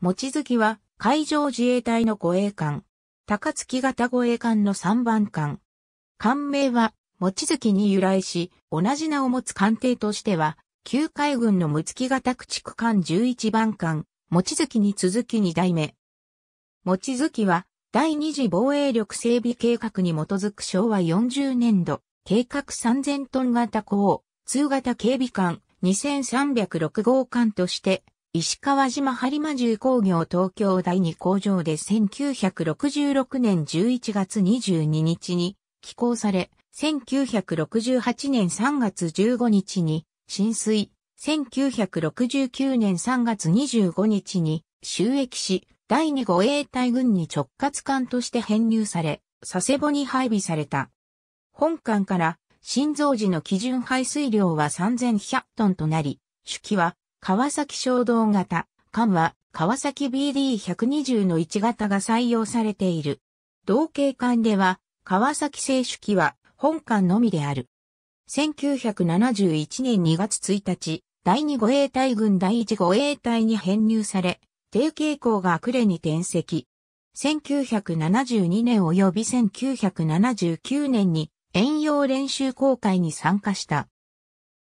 もちづきは海上自衛隊の護衛艦。高月型護衛艦の3番艦。艦名は、もちづきに由来し、同じ名を持つ艦艇としては、旧海軍の六月型駆逐艦11番艦、もちづきに続き2代目。もちづきは、第二次防衛力整備計画に基づく昭和40年度、計画3000トン型港、通型警備艦2306号艦として、石川島播磨重工業東京第2工場で1966年11月22日に寄港され、1968年3月15日に浸水、1969年3月25日に収益し、第2護衛隊軍に直轄艦として編入され、佐世保に配備された。本艦から、新造時の基準排水量は3100トンとなり、主機は川崎衝動型、艦は川崎 BD120 の1型が採用されている。同型艦では、川崎製手機は本艦のみである。1971年2月1日、第2護衛隊軍第1護衛隊に編入され、低傾向が呉に転籍。1972年及び1979年に遠洋練習航海に参加した。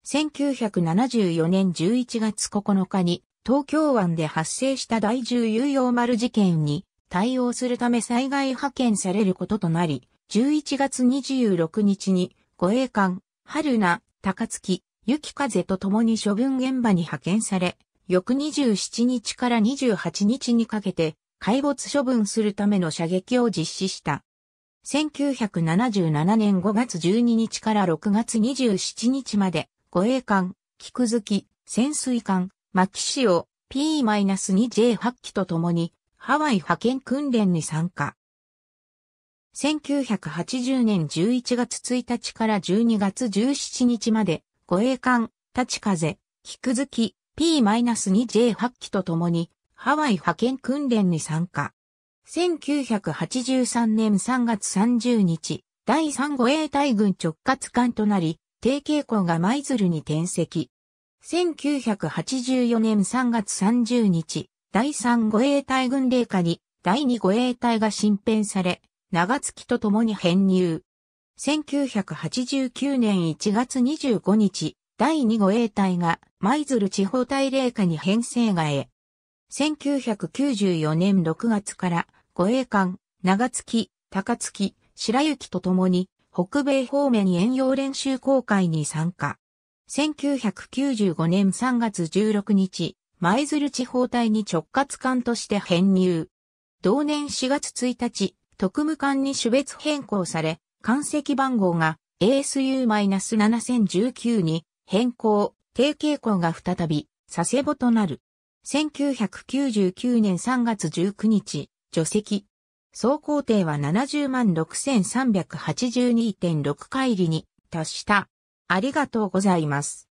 1974年11月9日に東京湾で発生した第10有用丸事件に対応するため災害派遣されることとなり、11月26日に護衛艦、春名、高月、雪風と共に処分現場に派遣され、翌27日から28日にかけて、海没処分するための射撃を実施した。1977年5月12日から6月27日まで、護衛艦、菊月、潜水艦、マキシオ、P-2J 8機とともに、ハワイ派遣訓練に参加。1980年11月1日から12月17日まで、護衛艦、立風、菊月、P-2J 8機とともに、ハワイ派遣訓練に参加。1983年3月30日、第3護衛隊軍直轄艦となり、定慶校が舞鶴に転籍。1984年3月30日、第3護衛隊軍令下に第2護衛隊が新編され、長月と共に編入。1989年1月25日、第2護衛隊が舞鶴地方大令下に編成がへ。1994年6月から護衛艦、長月、高月、白雪と共に北米方面遠洋練習公海に参加。1995年3月16日、舞鶴地方隊に直轄艦として編入。同年4月1日、特務艦に種別変更され、艦籍番号が ASU-7019 に変更、低傾向が再び佐世保となる。1999年3月19日、除籍。総工程は70万6382.6回りに達した。ありがとうございます。